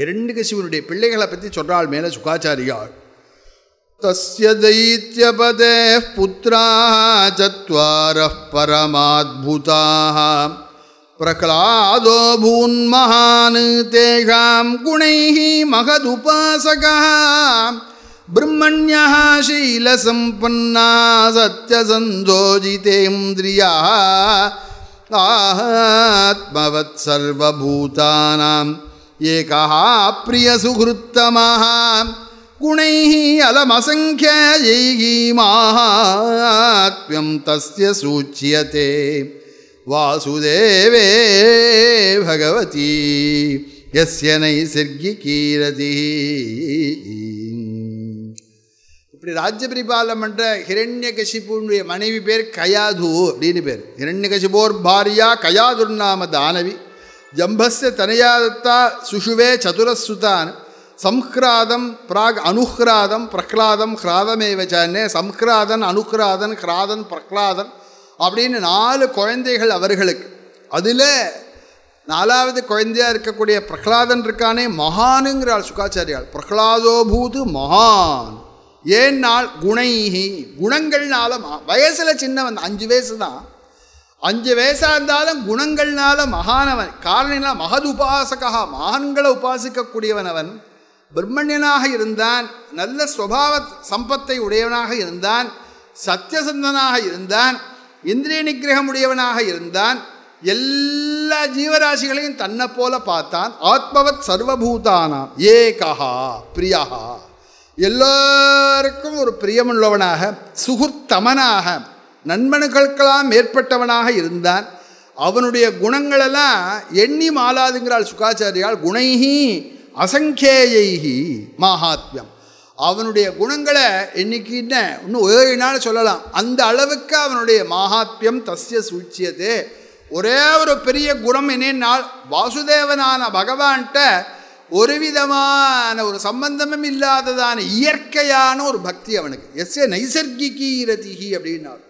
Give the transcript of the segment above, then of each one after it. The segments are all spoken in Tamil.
இரண்டுகசிவனுடைய பிள்ளைகளை பற்றி சொல்கிறாள் மேலே சுகாச்சாரியாள் चर दैत्यपदे पुत्राः चत्वारः परमाद्भुताः प्रह्लादो भून्महान् तेषां गुणैः महदुपासकः ब्रह्मण्यः शीलसम्पन्ना ஏகா பிரியசுகிருத்தமாக குணை அலமசங்கியைகீமாத்மியம் தஸ்ய சூச்சியதே வாசுதேவே பகவதி எஸ்ய நைசர்கி கீரதி இப்படி ராஜ்யபிரிபாலம் பண்ணுற ஹிரண்யகசிபுடைய மனைவி பேர் கயாது அப்படின்னு பேர் ஹிரண்யகசிபோர் பாரியா கயாதுர் தானவி ஜம்பஸ்ய தனியாதத்தா சுஷுவே சதுரஸ்ருதான் சம்ஹ்ராதம் பிராக் அனுஹ்ராதம் ஹிராதமே வச்சானே சம்ஹ்ராதன் அனுஹ்ராதன் ஹிராதன் பிரஹ்லாதன் அப்படின்னு நாலு குழந்தைகள் அவர்களுக்கு அதில் நாலாவது குழந்தையாக இருக்கக்கூடிய பிரகலாதன் இருக்கானே மகானுங்கிறாள் சுகாச்சாரியால் பிரகலாதோபூது மகான் ஏன்னால் குணைஹி குணங்கள்னால வயசில் சின்னவன் அஞ்சு வயசு தான் அஞ்சு வயசாக இருந்தாலும் குணங்கள்னால மகானவன் காரணம்னா உபாசகா மகான்களை உபாசிக்கக்கூடியவன் அவன் பிரம்மண்யனாக இருந்தான் நல்ல சுவாவ சம்பத்தை உடையவனாக இருந்தான் சத்தியசந்தனாக இருந்தான் இந்திரிய நிகிரகம் உடையவனாக இருந்தான் எல்லா ஜீவராசிகளையும் தன்னை போல பார்த்தான் ஆத்மவத் சர்வபூதானாம் ஏகா பிரியகா எல்லோருக்கும் ஒரு பிரியமுள்ளவனாக சுகுர்த்தமனாக நண்பனுகளுக்கெல்லாம் மேற்பட்டவனாக இருந்தான் அவனுடைய குணங்களெல்லாம் எண்ணி மாலாதுங்கிறாள் சுகாச்சாரியால் குணைஹி அசங்கேயைஹி மகாத்மியம் அவனுடைய குணங்களை என்னைக்குன்னு இன்னும் உதவினால் சொல்லலாம் அந்த அளவுக்கு அவனுடைய மகாத்மியம் தஸ்ய சூழ்ச்சியது ஒரே ஒரு பெரிய குணம் என்னென்னால் வாசுதேவனான பகவான்கிட்ட ஒரு விதமான ஒரு சம்பந்தமும் இல்லாததான இயற்கையான ஒரு பக்தி அவனுக்கு ஏ நைசர்கிகீரதிகி அப்படின்னார்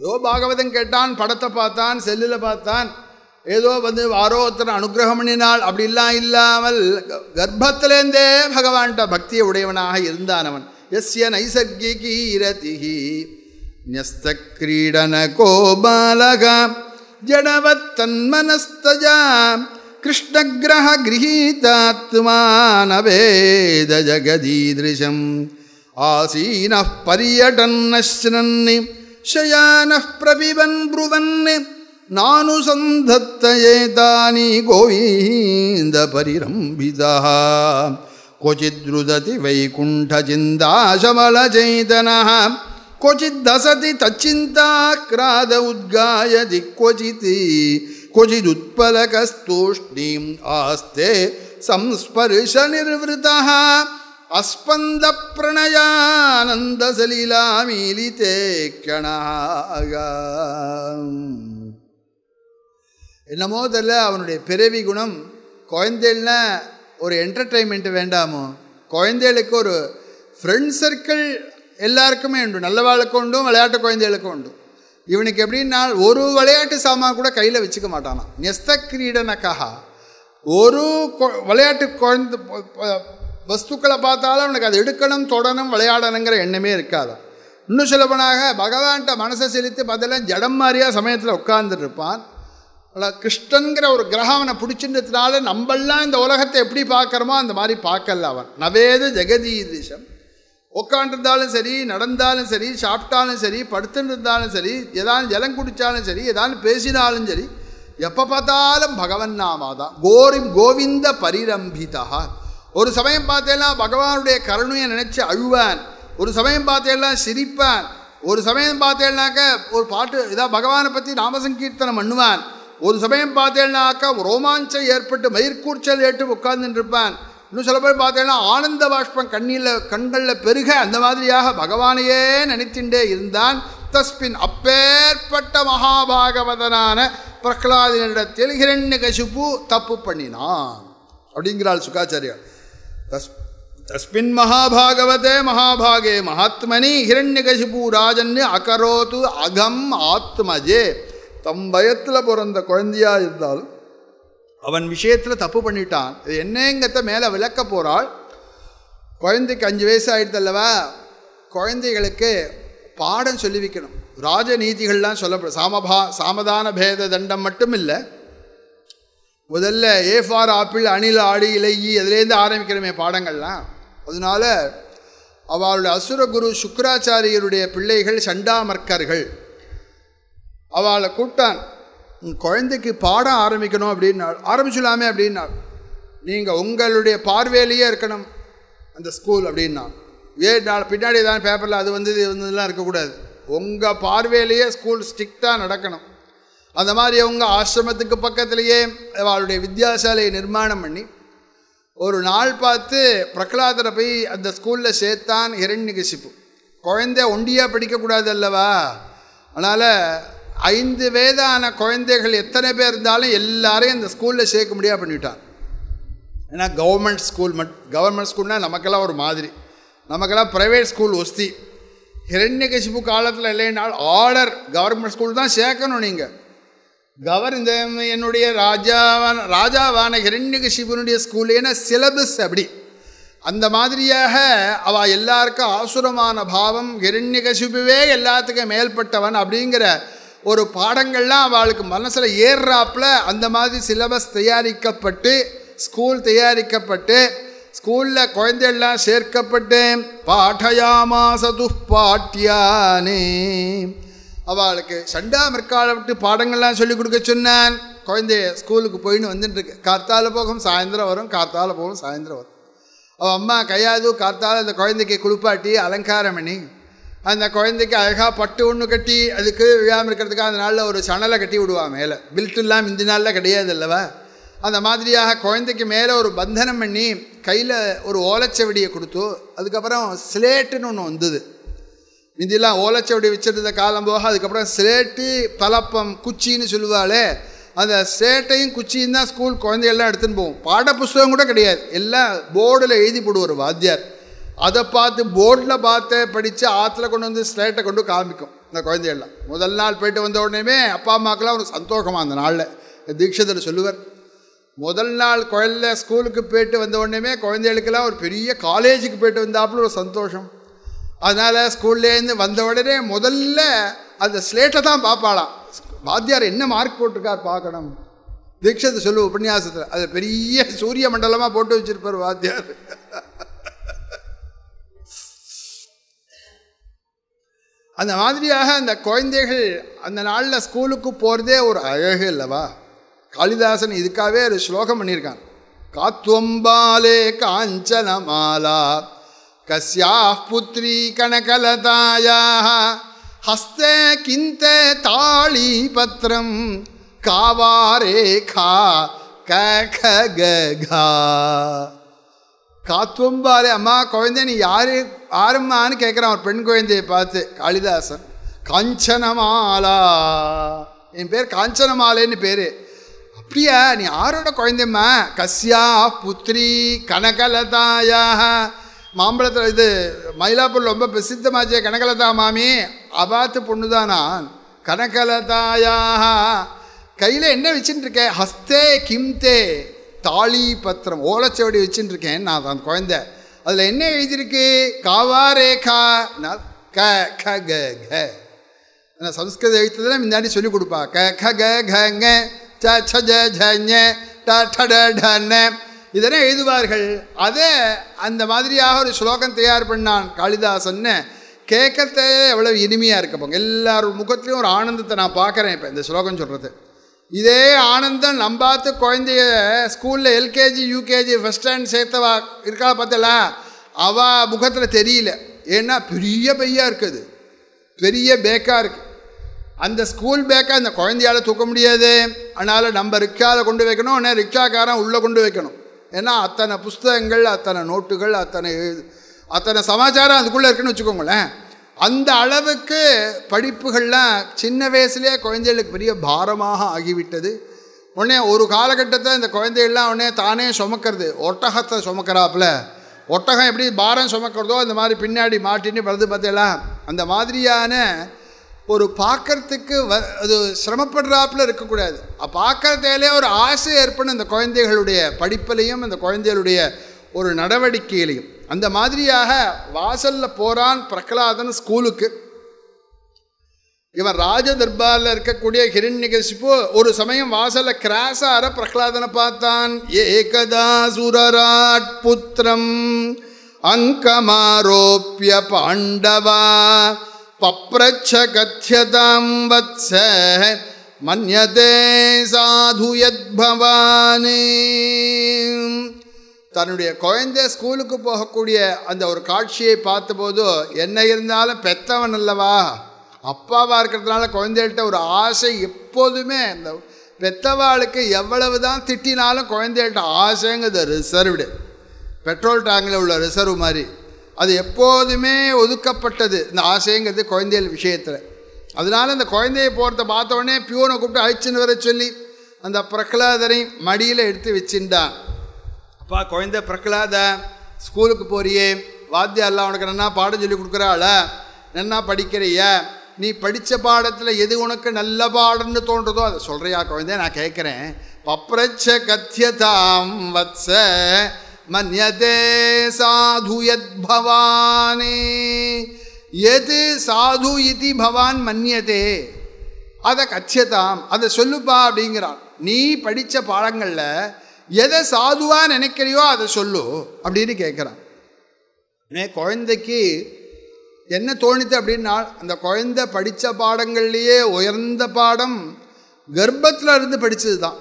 ஏதோ பாகவதம் கேட்டான் படத்தை பார்த்தான் செல்லில் பார்த்தான் ஏதோ வந்து யாரோ அனுகிரகம் பண்ணினால் அப்படிலாம் இல்லாமல் கர்ப்பத்திலேருந்தே பகவான்கிட்ட பக்தியை உடையவனாக இருந்தானவன் எஸ்ய நைசர்கிகி இரதிகி ஞஸ்தக்ரீடன கோபாலக ஜடவத்தன்மனஸ்தஜா கிருஷ்ணகிரக கிரகீதாத்மானவேத ஜகதீதிருஷம் ஆசீன பரியடன்னி शयानः प्रपिबन् ब्रुवन् नानुसन्धत्तयेतानि गोवीन्दपरिरम्भितः क्वचिद् रुदति वैकुण्ठचिन्ताशमलचैतनः क्वचिद् धसति तच्चिन्ताक्राद उद्गायति क्वचित् क्वचिदुत्पलकस्तूष्णीम् आस्ते संस्पर्शनिर्वृतः ಅಸ್ಪಂದ ಪ್ರಣಯಾನಂದ ಸಲೀಲಾಮೀಲಿತೇ ಕಣ என்னமோ தெரியல அவனுடைய பிறவி குணம் குழந்தைகள்னா ஒரு என்டர்டைன்மெண்ட் வேண்டாமோ குழந்தைகளுக்கு ஒரு ஃப்ரெண்ட் சர்க்கிள் எல்லாருக்குமே உண்டு வாழ்க்கை உண்டும் விளையாட்டு குழந்தைகளுக்கும் உண்டு இவனுக்கு எப்படின்னா ஒரு விளையாட்டு சாமான் கூட கையில் வச்சுக்க மாட்டானா நெஸ்த கிரீடனக்காக ஒரு விளையாட்டு குழந்த வஸ்துக்களை பார்த்தாலும் அவனுக்கு அதை எடுக்கணும் தொடணும் விளையாடணுங்கிற எண்ணமே இருக்காதா இன்னும் சொல்லப்போனாக பகவான்கிட்ட மனசை செலுத்தி பார்த்தாலும் ஜடம் மாதிரியாக சமயத்தில் உட்கார்ந்துருப்பான் கிருஷ்ணங்கிற ஒரு கிரகம் அவனை பிடிச்சின்றதுனால நம்மளாம் இந்த உலகத்தை எப்படி பார்க்குறோமோ அந்த மாதிரி பார்க்கல அவன் நவேது ஜெகதீதிஷம் உட்காண்டிருந்தாலும் சரி நடந்தாலும் சரி சாப்பிட்டாலும் சரி படுத்துன்னு இருந்தாலும் சரி ஏதாவது ஜலம் குடித்தாலும் சரி ஏதாவது பேசினாலும் சரி எப்போ பார்த்தாலும் பகவன் நாமாதான் கோரி கோவிந்த பரிரம்பிதா ஒரு சமயம் பார்த்தேலாம் பகவானுடைய கருணையை நினச்சி அழுவான் ஒரு சமயம் பார்த்தேலாம் சிரிப்பான் ஒரு சமயம் பார்த்தேன்னாக்க ஒரு பாட்டு இதாக பகவானை பற்றி நாமசங்கீர்த்தனம் பண்ணுவான் ஒரு சமயம் பார்த்தேன்னாக்கா ரோமாஞ்சம் ஏற்பட்டு மயிர்கூர்ச்சல் ஏற்று உட்கார்ந்துருப்பான் இன்னும் சில பேர் பார்த்தேன்னா ஆனந்த பாஷ்பம் கண்ணில் கண்களில் பெருக அந்த மாதிரியாக பகவானையே நினைத்தின்றே இருந்தான் தஸ்பின் அப்பேற்பட்ட மகாபாகவதனான பிரகலாதினிடத்தில் ஹிரண்ய கசிப்பு தப்பு பண்ணினான் அப்படிங்கிறாள் சுகாச்சாரியார் தஸ் தஸ்மின் மகாபாகவதே மகாபாகே மகாத்மனி ஹிரண்யகசிபு ராஜன் அகரோத்து அகம் ஆத்மஜே தம் வயத்தில் பிறந்த குழந்தையாக இருந்தாலும் அவன் விஷயத்தில் தப்பு பண்ணிட்டான் இது என்னங்கிறத மேலே விளக்க போகிறாள் குழந்தைக்கு அஞ்சு வயசு ஆகிடுது அல்லவா குழந்தைகளுக்கு பாடம் சொல்லி வைக்கணும் ராஜநீதிகள்லாம் சொல்லப்படும் சாமபா சாமதான பேத தண்டம் மட்டும் இல்லை முதல்ல ஏ ஃபார் ஆப்பிள் அணில் ஆடு இலகி அதுலேருந்து ஆரம்பிக்கிறமே பாடங்கள்லாம் அதனால் அவளுடைய அசுரகுரு சுக்கராச்சாரியருடைய பிள்ளைகள் சண்டாமர்க்கர்கள் அவளை கூப்பிட்டான் குழந்தைக்கு பாடம் ஆரம்பிக்கணும் அப்படின்னாள் ஆரம்பிச்சுலாமே அப்படின்னாள் நீங்கள் உங்களுடைய பார்வையிலேயே இருக்கணும் அந்த ஸ்கூல் அப்படின்னா வே நாள் பின்னாடி தான் பேப்பரில் அது வந்து இது வந்ததுலாம் இருக்கக்கூடாது உங்கள் பார்வையிலேயே ஸ்கூல் ஸ்ட்ரிக்டாக நடக்கணும் அந்த மாதிரி அவங்க ஆசிரமத்துக்கு பக்கத்திலேயே அவளுடைய வித்யாசாலையை நிர்மாணம் பண்ணி ஒரு நாள் பார்த்து பிரகலாதரை போய் அந்த ஸ்கூலில் சேர்த்தான் நிகழ்ச்சிப்பு குழந்தை ஒண்டியாக படிக்கக்கூடாது அல்லவா அதனால் ஐந்து வயதான குழந்தைகள் எத்தனை பேர் இருந்தாலும் எல்லாரையும் அந்த ஸ்கூலில் சேர்க்க முடியாது பண்ணிட்டான் ஏன்னா கவர்மெண்ட் ஸ்கூல் மட் கவர்மெண்ட் ஸ்கூல்னால் நமக்கெல்லாம் ஒரு மாதிரி நமக்கெல்லாம் ப்ரைவேட் ஸ்கூல் ஒஸ்தி இரண்யகசிப்பு காலத்தில் இல்லைனால் ஆர்டர் கவர்மெண்ட் ஸ்கூல் தான் சேர்க்கணும் நீங்கள் கவர் இந்த என்னுடைய ராஜாவான ராஜாவான ஸ்கூல் ஏன்னா சிலபஸ் அப்படி அந்த மாதிரியாக அவள் எல்லாருக்கும் ஆசுரமான பாவம் ஹிரண்யகசிபுவே எல்லாத்துக்கும் மேல்பட்டவன் அப்படிங்கிற ஒரு பாடங்கள்லாம் அவளுக்கு மனசில் ஏறுறாப்புல அந்த மாதிரி சிலபஸ் தயாரிக்கப்பட்டு ஸ்கூல் தயாரிக்கப்பட்டு ஸ்கூலில் குழந்தைகள்லாம் சேர்க்கப்பட்டு பாட்டயாமாசது பாட்டியானே அவளுக்கு சண்டா மிற்கால விட்டு பாடங்கள்லாம் சொல்லிக் கொடுக்க சொன்னான் குழந்தைய ஸ்கூலுக்கு போயின்னு வந்துட்டுருக்கு கார்த்தால போகும் சாயந்தரம் வரும் கார்த்தால போகும் சாயந்தரம் வரும் அவள் அம்மா கையாது கார்த்தால அந்த குழந்தைக்கு குளிப்பாட்டி அலங்காரம் பண்ணி அந்த குழந்தைக்கு அழகாக பட்டு ஒன்று கட்டி அதுக்கு விழாமல் இருக்கிறதுக்காக அந்த நாளில் ஒரு சணலை கட்டி விடுவான் மேலே பில்ட்டுலாம் இந்த நாளில் கிடையாது அல்லவா அந்த மாதிரியாக குழந்தைக்கு மேலே ஒரு பந்தனம் பண்ணி கையில் ஒரு ஓலைச்சவடியை கொடுத்து அதுக்கப்புறம் ஸ்லேட்டுன்னு ஒன்று வந்தது முந்திலாம் ஓலைச்சவடி வச்சுருந்த காலம் போக அதுக்கப்புறம் ஸ்லேட்டு தலப்பம் குச்சின்னு சொல்லுவாளே அந்த ஸ்லேட்டையும் குச்சியும் தான் ஸ்கூல் குழந்தைகள்லாம் எடுத்துன்னு போவோம் பாடப்புஸ்தகம் கூட கிடையாது எல்லாம் போர்டில் எழுதி போடுவார் வாத்தியார் அதை பார்த்து போர்டில் பார்த்து படித்து ஆற்றுல கொண்டு வந்து ஸ்லேட்டை கொண்டு காமிக்கும் இந்த குழந்தைகள்லாம் முதல் நாள் போயிட்டு வந்த உடனேமே அப்பா அம்மாக்கெல்லாம் ஒரு சந்தோஷமாக அந்த நாளில் தீட்சத்தில் சொல்லுவார் முதல் நாள் குழந்தை ஸ்கூலுக்கு போயிட்டு வந்த உடனேமே குழந்தைகளுக்கெல்லாம் ஒரு பெரிய காலேஜுக்கு போயிட்டு வந்தாப்புல ஒரு சந்தோஷம் அதனால் ஸ்கூல்லேருந்து வந்த உடனே முதல்ல அந்த ஸ்லேட்டை தான் பார்ப்பாளாம் வாத்தியார் என்ன மார்க் போட்டிருக்கார் பார்க்கணும் தீட்சத்தை சொல்லு உபன்யாசத்தில் அது பெரிய சூரிய மண்டலமாக போட்டு வச்சிருப்பார் வாத்தியார் அந்த மாதிரியாக அந்த குழந்தைகள் அந்த நாளில் ஸ்கூலுக்கு போகிறதே ஒரு அழகு இல்லைவா காளிதாசன் இதுக்காகவே ஒரு ஸ்லோகம் பண்ணியிருக்கான் காத்துவம்பாலே காஞ்சன மாலா कस्याः पुत्री कनकलतायाः हस्ते किन्ते ताळीपत्रं का वा க கககா காத்தும்பாலே அம்மா குழந்தை நீ யாரு ஆரம்பான்னு கேட்குறான் ஒரு பெண் குழந்தையை பார்த்து காளிதாசன் காஞ்சனமாலா என் பேர் காஞ்சனமாலேன்னு பேர் அப்படியா நீ யாரோட குழந்தைம்மா கஸ்யா புத்திரி கனகலதாயா மாம்பழத்தில் இது மயிலாப்பூர் ரொம்ப பிரசித்தமாச்சே கனகலதா மாமி அபாத்து பொண்ணு தான் நான் கனகலதாயாக கையில் என்ன வச்சுட்டு இருக்கேன் ஹஸ்தே கிம்தே தாலி பத்திரம் ஓலச்சவடி வச்சுட்டு இருக்கேன் நான் அந்த குழந்த அதில் என்ன எழுதியிருக்கு காவா ரேகா க க க க நான் சம்ஸ்கிருத எழுத்துதெல்லாம் முன்னாடி சொல்லிக் கொடுப்பா க க க க ட ட ட இதெல்லாம் எழுதுவார்கள் அதை அந்த மாதிரியாக ஒரு ஸ்லோகம் தயார் பண்ணான் காளிதாசன்னு கேட்கத்தே எவ்வளோ இனிமையாக இருக்கப்போங்க எல்லார் முகத்துலேயும் ஒரு ஆனந்தத்தை நான் பார்க்குறேன் இப்போ இந்த ஸ்லோகம் சொல்கிறது இதே ஆனந்தம் நம்ம பார்த்து குழந்தைய ஸ்கூலில் எல்கேஜி யூகேஜி ஃபஸ்ட் ஸ்டாண்ட் சேர்த்தவா இருக்கா பார்த்தல அவள் முகத்தில் தெரியல ஏன்னா பெரிய பையாக இருக்குது பெரிய பேக்காக இருக்குது அந்த ஸ்கூல் பேக்காக அந்த குழந்தையால் தூக்க முடியாது அதனால் நம்ம ரிக்ஷாவில் கொண்டு வைக்கணும் ஆனால் ரிக்ஷாக்காரன் உள்ளே கொண்டு வைக்கணும் ஏன்னா அத்தனை புஸ்தகங்கள் அத்தனை நோட்டுகள் அத்தனை அத்தனை சமாச்சாரம் அதுக்குள்ளே இருக்குன்னு வச்சுக்கோங்களேன் அந்த அளவுக்கு படிப்புகள்லாம் சின்ன வயசுலேயே குழந்தைகளுக்கு பெரிய பாரமாக ஆகிவிட்டது உடனே ஒரு காலகட்டத்தை இந்த குழந்தைகள்லாம் உடனே தானே சுமக்கிறது ஒட்டகத்தை சுமக்கிறாப்புல ஒட்டகம் எப்படி பாரம் சுமக்கிறதோ அந்த மாதிரி பின்னாடி மாட்டின்னு பிறகு பார்த்தெல்லாம் அந்த மாதிரியான ஒரு பார்க்கறதுக்கு வ அது சிரமப்படுறாப்புல இருக்கக்கூடாது பார்க்கறதாலே ஒரு ஆசை ஏற்படும் இந்த குழந்தைகளுடைய படிப்பிலையும் அந்த குழந்தைகளுடைய ஒரு நடவடிக்கையிலையும் அந்த மாதிரியாக வாசலில் போகிறான் பிரகலாதன் ஸ்கூலுக்கு இவன் ராஜ தர்பாரில் இருக்கக்கூடிய ஹிரண்யகசிப்பு ஒரு சமயம் வாசலில் கிராஸார பிரகலாதனை பார்த்தான் ஏகதா சுரராட் புத்திரம் அங்கமாரோப்பிய பாண்டவா पप्रच्छगथ्यतां வத்ச மன்யதே சாது யத் பவானி தன்னுடைய குழந்தை ஸ்கூலுக்கு போகக்கூடிய அந்த ஒரு காட்சியை பார்த்தபோது என்ன இருந்தாலும் பெத்தவன் அல்லவா அப்பாவாக இருக்கிறதுனால குழந்தைகள்கிட்ட ஒரு ஆசை எப்போதுமே அந்த பெத்தவாளுக்கு எவ்வளவு தான் திட்டினாலும் குழந்தைகள்கிட்ட ஆசைங்கிறது ரிசர்வ்டு பெட்ரோல் டேங்கில் உள்ள ரிசர்வ் மாதிரி அது எப்போதுமே ஒதுக்கப்பட்டது இந்த ஆசைங்கிறது குழந்தைகள் விஷயத்தில் அதனால் அந்த குழந்தையை போகிறத பார்த்தோடனே பியூனை கூப்பிட்டு அழிச்சுன்னு வர சொல்லி அந்த பிரகலாதனை மடியில் எடுத்து வச்சுட்டான் அப்பா குழந்தை பிரகலாத ஸ்கூலுக்கு போறியே வாத்தியா எல்லாம் உனக்கு நன்னா பாடம் சொல்லி கொடுக்குறாள நன்னா படிக்கிறிய நீ படித்த பாடத்தில் எது உனக்கு நல்ல பாடம்னு தோன்றதோ அதை சொல்கிறியா குழந்தை நான் கேட்குறேன் பப்ரச்ச கத்தியதாம் வத்ச மன்யதே சாது யத் பவானே எது சாது இது பவான் மன்யதே அதை கச்சியதாம் அதை சொல்லுப்பா அப்படிங்கிறான் நீ படித்த பாடங்களில் எதை சாதுவாக நினைக்கிறியோ அதை சொல்லு அப்படின்னு கேட்குறான் குழந்தைக்கு என்ன தோணுது அப்படின்னா அந்த குழந்தை படித்த பாடங்கள்லேயே உயர்ந்த பாடம் கர்ப்பத்தில் இருந்து படித்தது தான்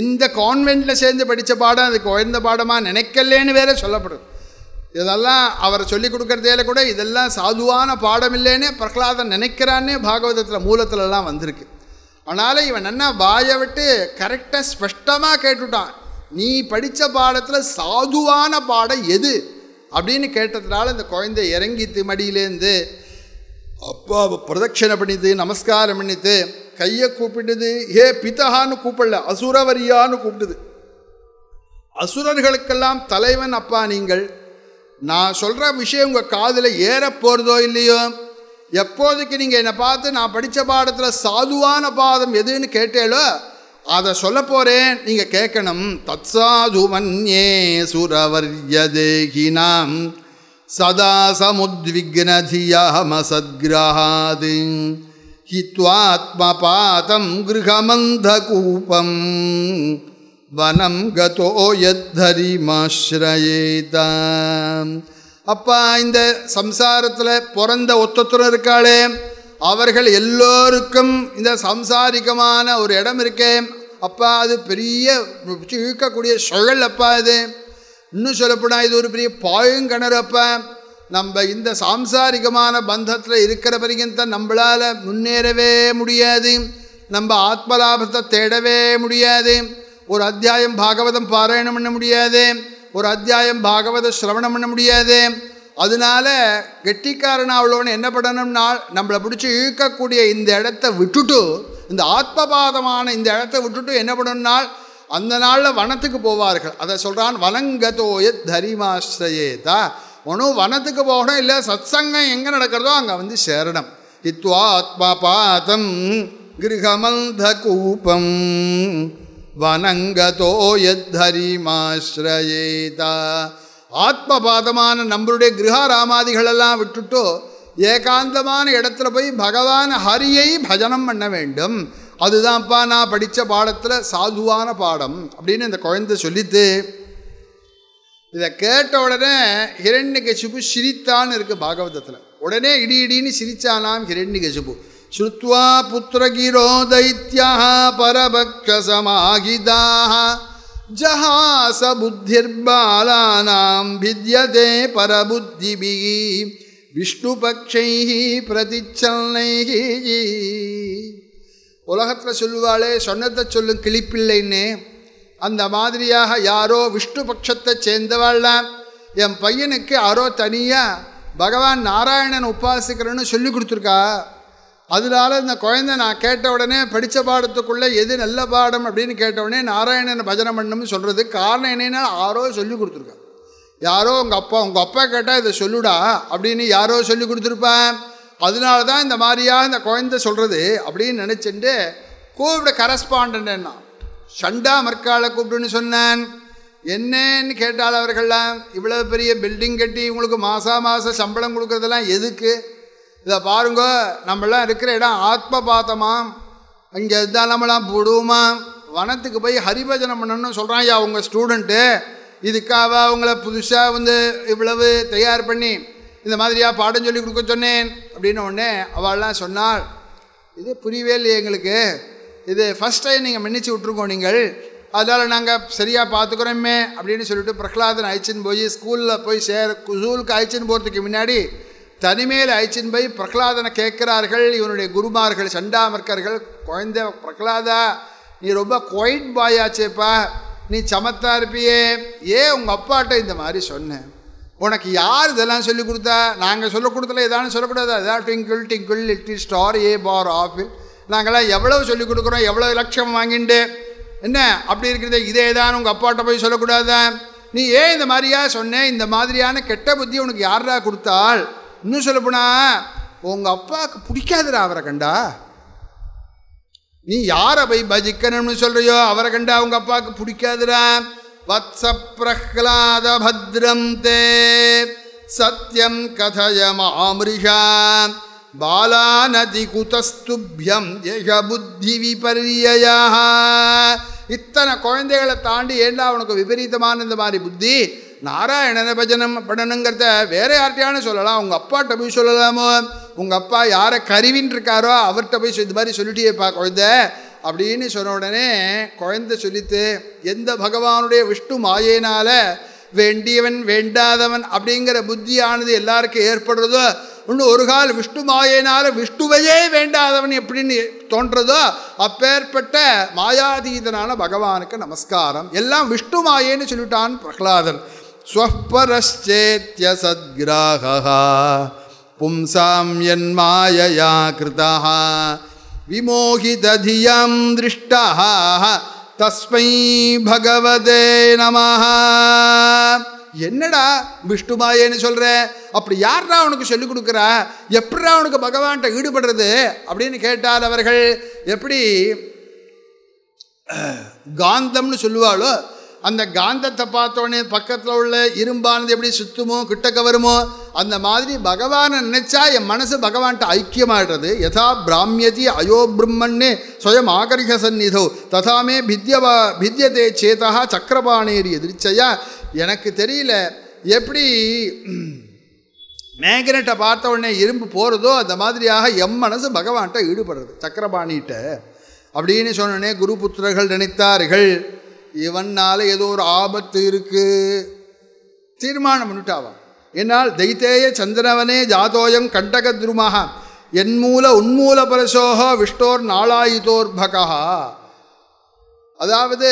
இந்த கான்வெண்ட்டில் சேர்ந்து படித்த பாடம் அதுக்கு உயர்ந்த பாடமாக நினைக்கலேன்னு வேற சொல்லப்படும் இதெல்லாம் அவரை சொல்லி கொடுக்குறதையில கூட இதெல்லாம் சாதுவான பாடம் இல்லைன்னே பிரகலாதன் நினைக்கிறான்னே பாகவதத்தில் மூலத்துலலாம் வந்திருக்கு அதனால் இவன் என்ன வாயை விட்டு கரெக்டாக ஸ்பஷ்டமாக கேட்டுட்டான் நீ படித்த பாடத்தில் சாதுவான பாடம் எது அப்படின்னு கேட்டதுனால இந்த குழந்தை இறங்கி மடியிலேருந்து அப்பா பிரதட்சிணை பண்ணிட்டு நமஸ்காரம் பண்ணிட்டு கையை கூப்பிட்டுது ஹே பிதஹான்னு கூப்பிடல அசுரவரியான்னு கூப்பிடுது அசுரர்களுக்கெல்லாம் தலைவன் அப்பா நீங்கள் நான் சொல்கிற விஷயம் உங்கள் காதில் ஏற போகிறதோ இல்லையோ எப்போதைக்கு நீங்கள் என்னை பார்த்து நான் படித்த பாடத்தில் சாதுவான பாதம் எதுன்னு கேட்டேலோ அதை சொல்ல போகிறேன் நீங்கள் கேட்கணும் ஏ சுரவர்யதேகினாம் சதா समुद्विघ्नधियहमसद्ग्रहात् हित्वात्मपातं गृहमन्धकूपं वनं गतो यद्धरिमाश्रयेत அப்பா இந்த சம்சாரத்தில் பிறந்த ஒத்தத்துடன் இருக்காளே அவர்கள் எல்லோருக்கும் இந்த சம்சாரிகமான ஒரு இடம் இருக்கே அப்பா அது பெரிய இழுக்கக்கூடிய சுழல் அப்பா இது இன்னும் சொல்லப்போனால் இது ஒரு பெரிய பாயுங்கிணறப்ப நம்ம இந்த சாம்சாரிகமான பந்தத்தில் இருக்கிற வரைக்கும் நம்மளால் முன்னேறவே முடியாது நம்ம ஆத்மலாபத்தை தேடவே முடியாது ஒரு அத்தியாயம் பாகவதம் பாராயணம் பண்ண முடியாது ஒரு அத்தியாயம் பாகவத சிரவணம் பண்ண முடியாது அதனால கெட்டிக்காரன் அவ்வளோன்னு என்ன பண்ணணும்னா நம்மளை பிடிச்சி இழுக்கக்கூடிய இந்த இடத்த விட்டுட்டு இந்த ஆத்மபாதமான இந்த இடத்த விட்டுட்டு என்ன பண்ணணும்னால் அந்த நாளில் வனத்துக்கு போவார்கள் அதை சொல்கிறான் வனங்கதோயத் தரிமாசிரேதா ஒன்றும் வனத்துக்கு போகணும் இல்லை சத் சங்கம் எங்கே நடக்கிறதோ அங்கே வந்து சேரணும் இத்வாத்மா ஆத்மா பாதம் கிரகமந்த கூபம் வனங்கதோயத் தரிமாசிரேதா ஆத்ம பாதமான நம்மளுடைய கிரகாராமாதிகளெல்லாம் விட்டுட்டு ஏகாந்தமான இடத்துல போய் பகவான் ஹரியை பஜனம் பண்ண வேண்டும் அதுதான்ப்பா நான் படித்த பாடத்தில் சாதுவான பாடம் அப்படின்னு இந்த குழந்தை சொல்லிட்டு இதை கேட்ட உடனே ஹிரண்யகசிபு சிரித்தான்னு இருக்குது பாகவதத்தில் உடனே இடி இடின்னு சிரிச்சானாம் ஹிரண்யகசிபு ஸ்ருத்வா புத்திரகிரோ தைத்யா பரபக்ஷசமாகிதாக ஜஹாச புத்திர்பாலானாம் பித்யதே விஷ்ணு பக்ஷை பிரதிச்சல்லை உலகத்தில் சொல்லுவாளே சொன்னதை சொல்லும் கிளிப்பில்லைன்னு அந்த மாதிரியாக யாரோ விஷ்ணு பட்சத்தை சேர்ந்தவாள்லாம் என் பையனுக்கு யாரோ தனியாக பகவான் நாராயணன் உபாசிக்கிறேன்னு சொல்லி கொடுத்துருக்கா அதனால இந்த குழந்தை நான் கேட்ட உடனே படித்த பாடத்துக்குள்ளே எது நல்ல பாடம் அப்படின்னு கேட்ட உடனே நாராயணன் பஜனை பண்ணணும்னு சொல்கிறது காரணம் என்னென்னா யாரோ சொல்லி கொடுத்துருக்கா யாரோ உங்கள் அப்பா உங்கள் அப்பா கேட்டால் இதை சொல்லுடா அப்படின்னு யாரோ சொல்லி கொடுத்துருப்பேன் அதனால தான் இந்த மாதிரியாக இந்த குழந்தை சொல்கிறது அப்படின்னு நினச்சிட்டு கூப்பிட கரஸ்பாண்டன்ட்னா சண்டா மர்க்காளை கூப்பிடுன்னு சொன்னேன் என்னன்னு கேட்டால் அவர்கள்லாம் இவ்வளோ பெரிய பில்டிங் கட்டி இவங்களுக்கு மாதம் மாதம் சம்பளம் கொடுக்குறதெல்லாம் எதுக்கு இதை பாருங்க நம்மளாம் இருக்கிற இடம் ஆத்ம பாத்தமாம் இங்கே இருந்தால் நம்மளாம் போடுவோமா வனத்துக்கு போய் ஹரிபஜனம் பண்ணணும்னு சொல்கிறான் ஐயா அவங்க ஸ்டூடெண்ட்டு இதுக்காக அவங்கள புதுசாக வந்து இவ்வளவு தயார் பண்ணி இந்த மாதிரியாக பாடம் சொல்லி கொடுக்க சொன்னேன் அப்படின்னு உடனே அவள்லாம் சொன்னாள் இது புரியவே இல்லை எங்களுக்கு இது ஃபஸ்ட் டைம் நீங்கள் மன்னிச்சு விட்ருக்கோம் நீங்கள் அதால் நாங்கள் சரியாக பார்த்துக்குறோமே அப்படின்னு சொல்லிட்டு பிரகலாதன் அழைச்சின்னு போய் ஸ்கூலில் போய் சேர ஸ்கூலுக்கு அழைச்சின்னு போகிறதுக்கு முன்னாடி தனிமையில் அழைச்சின்னு போய் பிரகலாதனை கேட்குறார்கள் இவனுடைய குருமார்கள் சண்டாமர்க்கர்கள் குழந்த பிரகலாதா நீ ரொம்ப குவைட் பாயாச்சேப்பா நீ சமத்தா இருப்பியே ஏன் உங்கள் அப்பாட்ட இந்த மாதிரி சொன்னேன் உனக்கு யார் இதெல்லாம் சொல்லிக் கொடுத்தா நாங்கள் சொல்லிக் கொடுத்தல இதானு சொல்லக்கூடாது அதான் twinkle twinkle little star a bar of நாங்களாம் எவ்வளோ சொல்லிக் கொடுக்குறோம் எவ்வளோ லட்சம் வாங்கிட்டு என்ன அப்படி இருக்கிறத இதே தான் உங்கள் அப்பாட்ட போய் சொல்லக்கூடாதான் நீ ஏன் இந்த மாதிரியா சொன்னேன் இந்த மாதிரியான கெட்ட புத்தி உனக்கு யாரா கொடுத்தால் இன்னும் சொல்லப்போனா உங்கள் அப்பாவுக்கு பிடிக்காதுடா அவரை கண்டா நீ யாரை போய் பஜிக்கணும்னு சொல்கிறியோ அவரை கண்டா உங்கள் அப்பாவுக்கு பிடிக்காதுடா தே சத்யம் கதய மாமிருஷா பாலானதிகுதஸ்துபியம் ஏஷ புத்தி விபர்யா இத்தனை குழந்தைகளை தாண்டி ஏண்டா உனக்கு விபரீதமான இந்த மாதிரி புத்தி நாராயணன பஜனம் பண்ணணுங்கிறத வேற யார்கிட்டையான சொல்லலாம் உங்கள் அப்பாட்ட போய் சொல்லலாமோ உங்கள் அப்பா யாரை கருவின்னு இருக்காரோ அவர்கிட்ட போய் இது மாதிரி சொல்லிட்டேப்பா குழந்தை அப்படின்னு சொன்ன உடனே குழந்தை சொல்லித்து எந்த பகவானுடைய விஷ்ணு மாயையினால் வேண்டியவன் வேண்டாதவன் அப்படிங்கிற புத்தியானது எல்லாருக்கும் ஏற்படுறதோ இன்னும் ஒரு கால விஷ்ணு மாயினால் விஷ்ணுவையே வேண்டாதவன் எப்படின்னு தோன்றதோ அப்பேற்பட்ட மாயாதீதனான பகவானுக்கு நமஸ்காரம் எல்லாம் விஷ்ணு மாயேன்னு சொல்லிவிட்டான் பிரகலாதன் ஸ்வப்பரச்சேத்திய சத்கிராகா பும்சாம் என் மாயையா கிருதா விமோகிததியம் திருஷ்டா தஸ்மை பகவதே நமஹா என்னடா விஷ்ணுமாயேன்னு சொல்கிற அப்படி யார்ரா அவனுக்கு சொல்லிக் கொடுக்குறா எப்படா அவனுக்கு பகவான்கிட்ட ஈடுபடுறது அப்படின்னு கேட்டால் அவர்கள் எப்படி காந்தம்னு சொல்லுவாளோ அந்த காந்தத்தை பார்த்தோடனே பக்கத்தில் உள்ள இரும்பானது எப்படி சுத்துமோ கிட்டக்க வருமோ அந்த மாதிரி பகவானை நினச்சா என் மனசு பகவான்கிட்ட ஐக்கியமாடுறது யதா பிராமியதி அயோ பிரம்மன்னே சுயம் ஆகரிக சந்நிதோ ததாமே பித்யவா பித்யதே சேதா சக்கரபாணேரி எதிர்ச்சையா எனக்கு தெரியல எப்படி மேக்னெட்டை பார்த்த உடனே இரும்பு போகிறதோ அந்த மாதிரியாக எம் மனசு பகவான்கிட்ட ஈடுபடுறது சக்கரபாணிகிட்ட அப்படின்னு சொன்னோடனே குரு புத்திரர்கள் நினைத்தார்கள் இவனால் ஏதோ ஒரு ஆபத்து இருக்கு தீர்மானம் பண்ணிட்டாவா என்னால் தைத்தேய சந்திரவனே ஜாதோயம் துருமாக என் மூல உன்மூல பரசோகோ விஷ்டோர் பகா அதாவது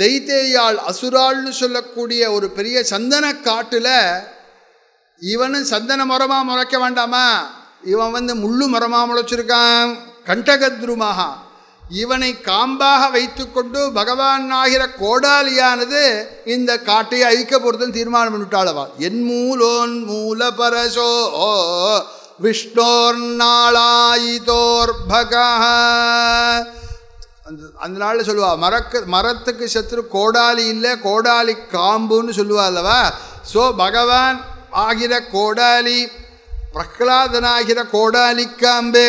தைத்தேயாள் அசுராள்னு சொல்லக்கூடிய ஒரு பெரிய சந்தன காட்டில் இவனும் சந்தன மரமாக முறைக்க வேண்டாமா இவன் வந்து முள்ளு மரமாக முளைச்சிருக்கான் கண்டகத்ருமகா இவனை காம்பாக வைத்துக்கொண்டு பகவான் ஆகிற கோடாலியானது இந்த காட்டை அழிக்க போகிறதுன்னு தீர்மானம் பண்ணிவிட்டாளவா என் மூலோன் மூல பரசோ விஷ்ணோர் நாளாயிதோர் பக அந்த அந்த நாளில் சொல்லுவா மரக்கு மரத்துக்கு சத்ரு கோடாலி இல்லை கோடாலி காம்புன்னு சொல்லுவா அல்லவா ஸோ பகவான் ஆகிற கோடாலி பிரகலாதனாகிற கோடாலி காம்பு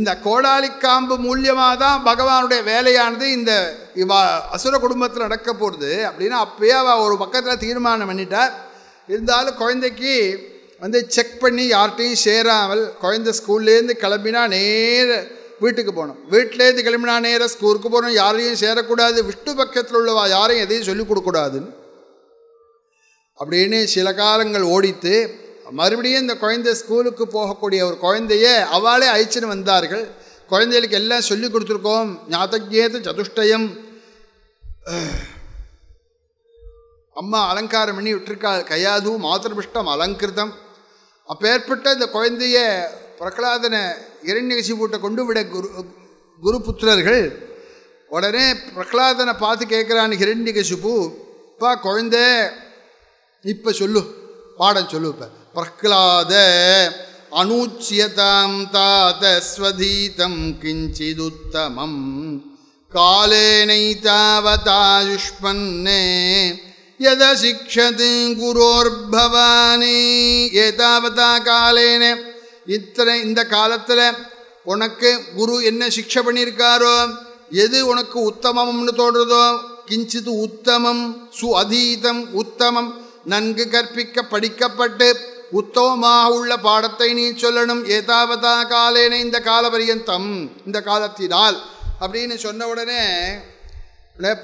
இந்த கோடாலி காம்பு மூலியமாக தான் பகவானுடைய வேலையானது இந்த இவா அசுர குடும்பத்தில் நடக்க போகிறது அப்படின்னு அப்பயே அவள் ஒரு பக்கத்தில் தீர்மானம் பண்ணிட்டார் இருந்தாலும் குழந்தைக்கு வந்து செக் பண்ணி யார்கிட்டையும் சேராமல் குழந்தை ஸ்கூல்லேருந்து கிளம்பினா நேர வீட்டுக்கு போகணும் வீட்டிலேருந்து கிளம்பினா நேராக ஸ்கூலுக்கு போகணும் யாரையும் சேரக்கூடாது விஷ்ணு பக்கத்தில் உள்ளவா யாரையும் எதையும் சொல்லிக் கொடுக்கூடாதுன்னு அப்படின்னு சில காலங்கள் ஓடித்து மறுபடியும் இந்த குழந்தை ஸ்கூலுக்கு போகக்கூடிய ஒரு குழந்தைய அவளே அழிச்சுன்னு வந்தார்கள் குழந்தைகளுக்கு எல்லாம் சொல்லி கொடுத்துருக்கோம் ஞாதக்யேது சதுஷ்டயம் அம்மா அலங்காரம் பண்ணி விட்டுருக்காள் கையாது மாதபிஷ்டம் அலங்கிருதம் அப்பேற்பட்ட இந்த குழந்தைய பிரகலாதனை இரண்யகசி பூட்டை கொண்டு விட குரு குரு புத்திரர்கள் உடனே பிரகலாதனை பார்த்து கேட்குறான்னு ஹிரண்யகசிபு இப்போ குழந்தை இப்போ சொல்லு பாடம் சொல்லு இப்போ பிரஹ்லாத அனூச்சியதாம் தாத்தஸ்வதீதம் கிஞ்சிதுத்தமம் காலேனைதாவதாயுஷ்பன்னே யதசிக்ஷது குரோர்பவானே ஏதாவதா காலேன இத்தனை இந்த காலத்தில் உனக்கு குரு என்ன சிக்ஷை பண்ணியிருக்காரோ எது உனக்கு உத்தமம்னு தோன்றதோ கிஞ்சிது உத்தமம் சு அதீதம் உத்தமம் நன்கு கற்பிக்க படிக்கப்பட்டு உத்தமமாக உள்ள பாடத்தை நீ சொல்லணும் ஏதாவதா காலேன இந்த காலபரியந்தம் இந்த காலத்தினால் அப்படின்னு சொன்ன உடனே